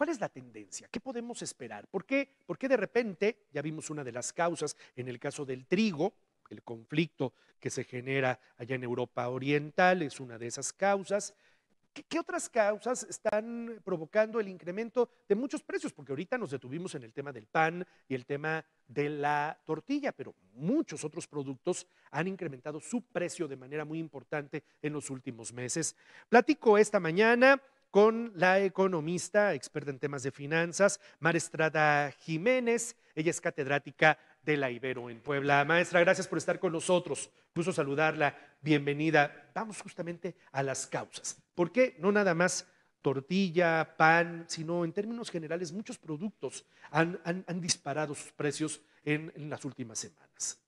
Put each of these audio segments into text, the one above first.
¿Cuál es la tendencia? ¿Qué podemos esperar? ¿Por qué? Porque de repente, ya vimos una de las causas en el caso del trigo, el conflicto que se genera allá en Europa Oriental es una de esas causas. ¿Qué, otras causas están provocando el incremento de muchos precios? Porque ahorita nos detuvimos en el tema del pan y el tema de la tortilla, pero muchos otros productos han incrementado su precio de manera muy importante en los últimos meses. Platico esta mañana con la economista, experta en temas de finanzas, Maestrada Jiménez. Ella es catedrática de la Ibero en Puebla. Maestra, gracias por estar con nosotros. Gusto saludarla. Bienvenida. Vamos justamente a las causas. ¿Por qué no nada más tortilla, pan, sino en términos generales muchos productos han, disparado sus precios en las últimas semanas?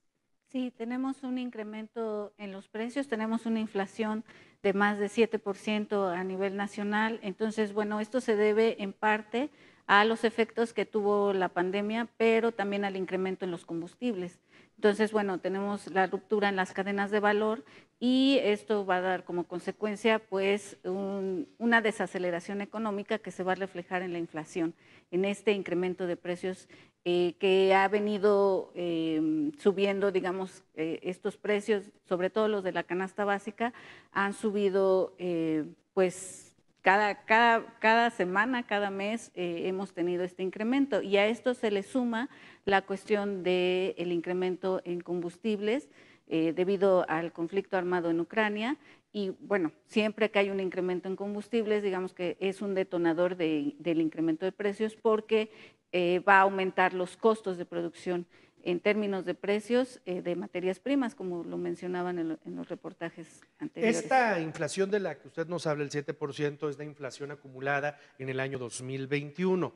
Sí, tenemos un incremento en los precios, tenemos una inflación de más de 7% a nivel nacional. Entonces, bueno, esto se debe en parte a los efectos que tuvo la pandemia, pero también al incremento en los combustibles. Entonces, bueno, tenemos la ruptura en las cadenas de valor y esto va a dar como consecuencia pues una desaceleración económica que se va a reflejar en la inflación, en este incremento de precios eh, que ha venido em, subiendo, digamos, eh, estos precios, sobre todo los de la canasta básica, han subido eh, pues cada, semana, cada mes eh, hemos tenido este incremento y a esto se le suma la cuestión del incremento en combustibles eh, debido al conflicto armado en Ucrania y bueno, siempre que hay un incremento en combustibles, digamos que es un detonador del incremento de precios porque eh, va a aumentar los costos de producción en términos de precios eh, de materias primas, como lo mencionaban en, los reportajes anteriores. Esta inflación de la que usted nos habla, el 7%, es la inflación acumulada en el año 2021.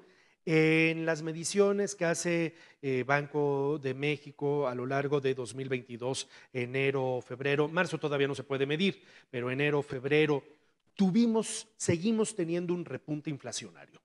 En las mediciones que hace eh, Banco de México a lo largo de 2022, enero, febrero, marzo todavía no se puede medir, pero enero, febrero, tuvimos, seguimos teniendo un repunte inflacionario.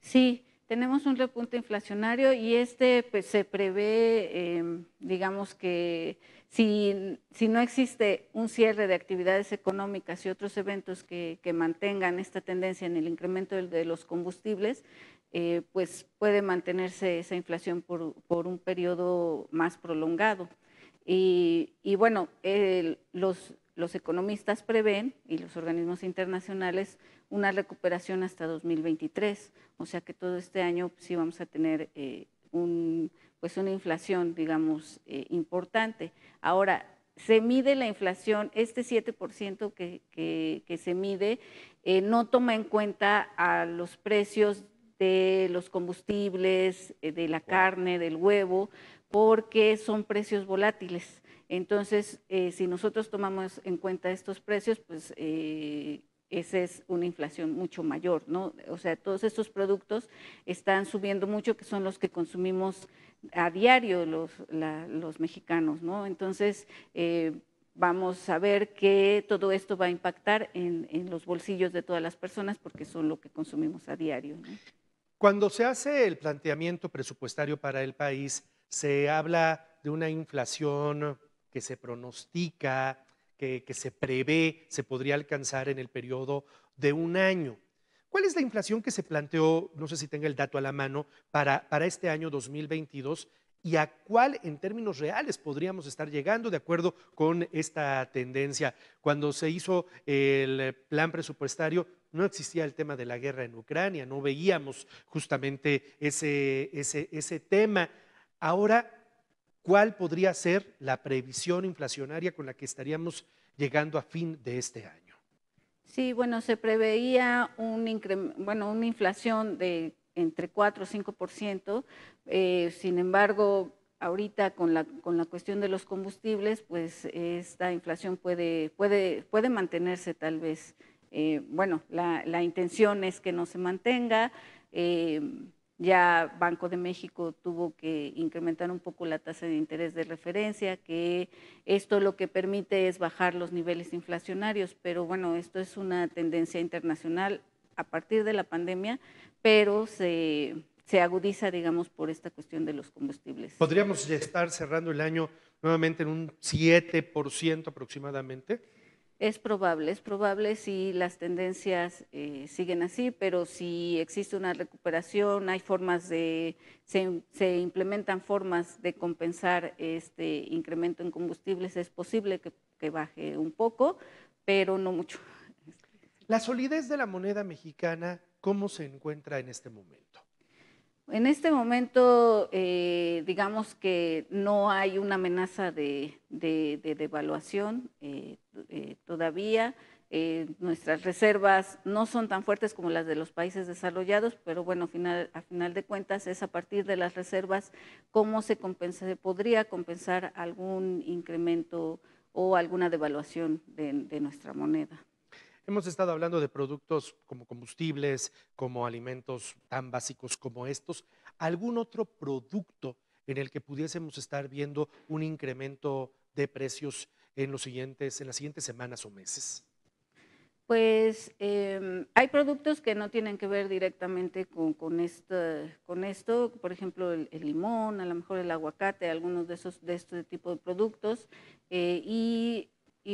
Sí, tenemos un repunte inflacionario y este pues, se prevé, em, digamos que si, no existe un cierre de actividades económicas y otros eventos que, mantengan esta tendencia en el incremento de los combustibles, eh, pues puede mantenerse esa inflación por, por un periodo más prolongado. Y, y bueno, los, los economistas prevén y los organismos internacionales una recuperación hasta 2023, o sea que todo este año sí vamos a tener eh, un, pues una inflación, digamos, eh, importante. Ahora, se mide la inflación, este 7% que, que, se mide eh, no toma en cuenta a los precios de los combustibles, de la carne, del huevo, porque son precios volátiles. Entonces, eh, si nosotros tomamos en cuenta estos precios, pues eh, esa es una inflación mucho mayor, ¿no? O sea, todos estos productos están subiendo mucho, que son los que consumimos a diario los, los mexicanos, ¿no? Entonces, eh, vamos a ver que todo esto va a impactar en, en, los bolsillos de todas las personas porque son lo que consumimos a diario. ¿no? Cuando se hace el planteamiento presupuestario para el país, se habla de una inflación que se pronostica, que, se prevé, se podría alcanzar en el periodo de un año. ¿Cuál es la inflación que se planteó, no sé si tenga el dato a la mano, para, para este año 2022 y a cuál en términos reales podríamos estar llegando de acuerdo con esta tendencia? Cuando se hizo el plan presupuestario, no existía el tema de la guerra en Ucrania, no veíamos justamente ese, ese, ese tema. Ahora cuál podría ser la previsión inflacionaria con la que estaríamos llegando a fin de este año. Sí, bueno, se preveía un bueno, una inflación de entre 4 o 5%, eh, sin embargo, ahorita con la, con la cuestión de los combustibles, pues esta inflación puede, puede, puede mantenerse tal vez. Eh, bueno, la, intención es que no se mantenga. Eh, ya Banco de México tuvo que incrementar un poco la tasa de interés de referencia, que esto lo que permite es bajar los niveles inflacionarios, pero bueno, esto es una tendencia internacional a partir de la pandemia, pero se, agudiza, digamos, por esta cuestión de los combustibles. ¿Podríamos ya estar cerrando el año nuevamente en un 7% aproximadamente? Es probable, es probable si las tendencias eh, siguen así, pero si existe una recuperación, hay formas de, se, implementan formas de compensar este incremento en combustibles, es posible que, que baje un poco, pero no mucho. La solidez de la moneda mexicana, ¿cómo se encuentra en este momento? En este momento, eh, digamos que no hay una amenaza de, devaluación eh, eh, todavía. nuestras reservas no son tan fuertes como las de los países desarrollados, pero bueno, final, a final de cuentas es a partir de las reservas cómo se, compensa, se podría compensar algún incremento o alguna devaluación de nuestra moneda. Hemos estado hablando de productos como combustibles, como alimentos tan básicos como estos. ¿Algún otro producto en el que pudiésemos estar viendo un incremento de precios en, los siguientes, en las siguientes semanas o meses? Pues em, hay productos que no tienen que ver directamente con, con, esto, por ejemplo el, limón, a lo mejor el aguacate, algunos de esos de este tipo de productos. Eh, y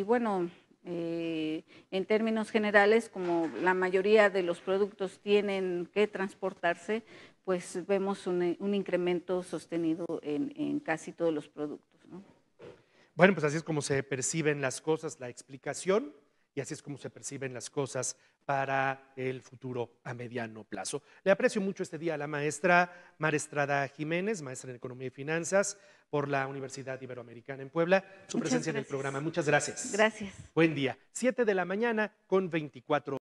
bueno, eh, en términos generales, como la mayoría de los productos tienen que transportarse, pues vemos un, incremento sostenido en, casi todos los productos. Bueno, pues así es como se perciben las cosas, la explicación y así es como se perciben las cosas para el futuro a mediano plazo. Le aprecio mucho este día a la maestra Maestrada Jiménez, maestra en Economía y Finanzas por la Universidad Iberoamericana en Puebla, su presencia en el programa. Muchas gracias. Gracias. Buen día. Siete de la mañana con 24.